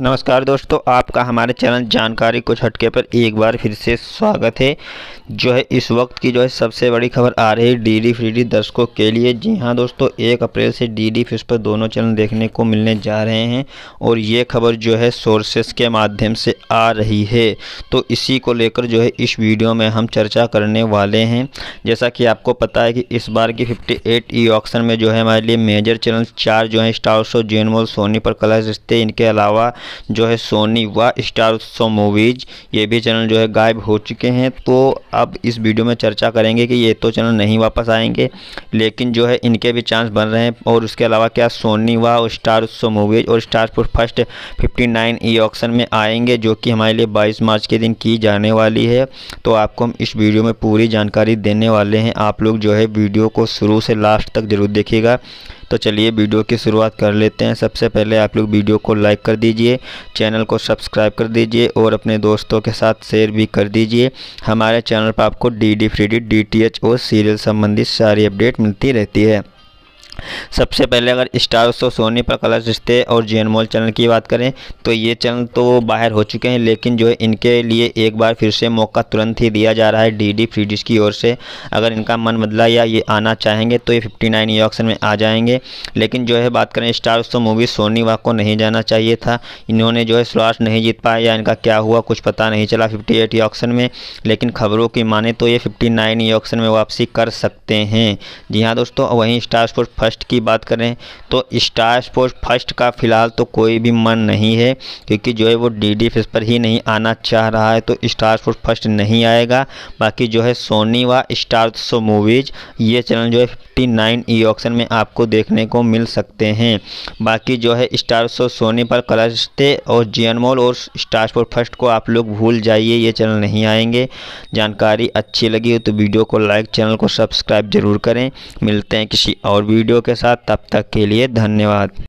नमस्कार दोस्तों आपका हमारे चैनल जानकारी कुछ हटके पर एक बार फिर से स्वागत है जो है इस वक्त की जो है सबसे बड़ी खबर आ रही है डी डी फ्री डी दर्शकों के लिए जी हाँ दोस्तों एक अप्रैल से डी डी फिश पर दोनों चैनल देखने को मिलने जा रहे हैं और ये खबर जो है सोर्सेस के माध्यम से आ रही है तो इसी को लेकर जो है इस वीडियो में हम चर्चा करने वाले हैं जैसा कि आपको पता है कि इस बार की फिफ्टी एट ई ऑक्शन में जो है हमारे लिए मेजर चैनल चार जो है स्टार शो जेनमोल सोनी पर कलर रिश्ते इनके अलावा जो है सोनी व स्टार उत्सव मूवीज़ ये भी चैनल जो है गायब हो चुके हैं तो अब इस वीडियो में चर्चा करेंगे कि ये तो चैनल नहीं वापस आएंगे लेकिन जो है इनके भी चांस बन रहे हैं और उसके अलावा क्या सोनी व स्टार उत्सव मूवीज़ और Star first fifty nine e auction में आएंगे जो कि हमारे लिए बाईस मार्च के दिन की जाने वाली है तो आपको हम इस वीडियो में पूरी जानकारी देने वाले हैं आप लोग जो है वीडियो को शुरू से लास्ट तक ज़रूर देखिएगा तो चलिए वीडियो की शुरुआत कर लेते हैं सबसे पहले आप लोग वीडियो को लाइक कर दीजिए चैनल को सब्सक्राइब कर दीजिए और अपने दोस्तों के साथ शेयर भी कर दीजिए हमारे चैनल पर आपको D D free D D T H और सीरियल संबंधित सारी अपडेट मिलती रहती है सबसे पहले अगर स्टार सो सोनी पर कलर रिश्ते और जे जेनमोल चैनल की बात करें तो ये चैनल तो बाहर हो चुके हैं लेकिन जो है इनके लिए एक बार फिर से मौका तुरंत ही दिया जा रहा है डी डी फ्री की ओर से अगर इनका मन बदला या ये आना चाहेंगे तो ये फिफ्टी नाइन ये में आ जाएंगे लेकिन जो है बात करें स्टार सो मूवी सोनी वाक को नहीं जाना चाहिए था इन्होंने जो है स्लॉट नहीं जीत पाया या इनका क्या हुआ कुछ पता नहीं चला फिफ्टी एट ये में लेकिन खबरों की माने तो ये फिफ्टी नाइन ये में वापसी कर सकते हैं जी हाँ दोस्तों वहीं स्टार स्पोर्ट फर्स्ट की बात करें तो स्टार स्पोर्ट्स फर्स्ट का फ़िलहाल तो कोई भी मन नहीं है क्योंकि जो है वो डी डी एफ पर ही नहीं आना चाह रहा है तो स्टार स्पोर्ट्स फर्स्ट नहीं आएगा बाकी जो है सोनी व स्टार शो मूवीज़ ये चैनल जो है फिफ्टी नाइन ई ऑक्शन में आपको देखने को मिल सकते हैं बाकी जो है स्टार शो सोनी पर कलशते और जी अनमोल और स्टार स्पोर्ट फर्स्ट को आप लोग भूल जाइए ये चैनल नहीं आएंगे जानकारी अच्छी लगी हो तो वीडियो को लाइक चैनल को सब्सक्राइब ज़रूर करें मिलते हैं किसी और वीडियो के साथ साथ तब तक के लिए धन्यवाद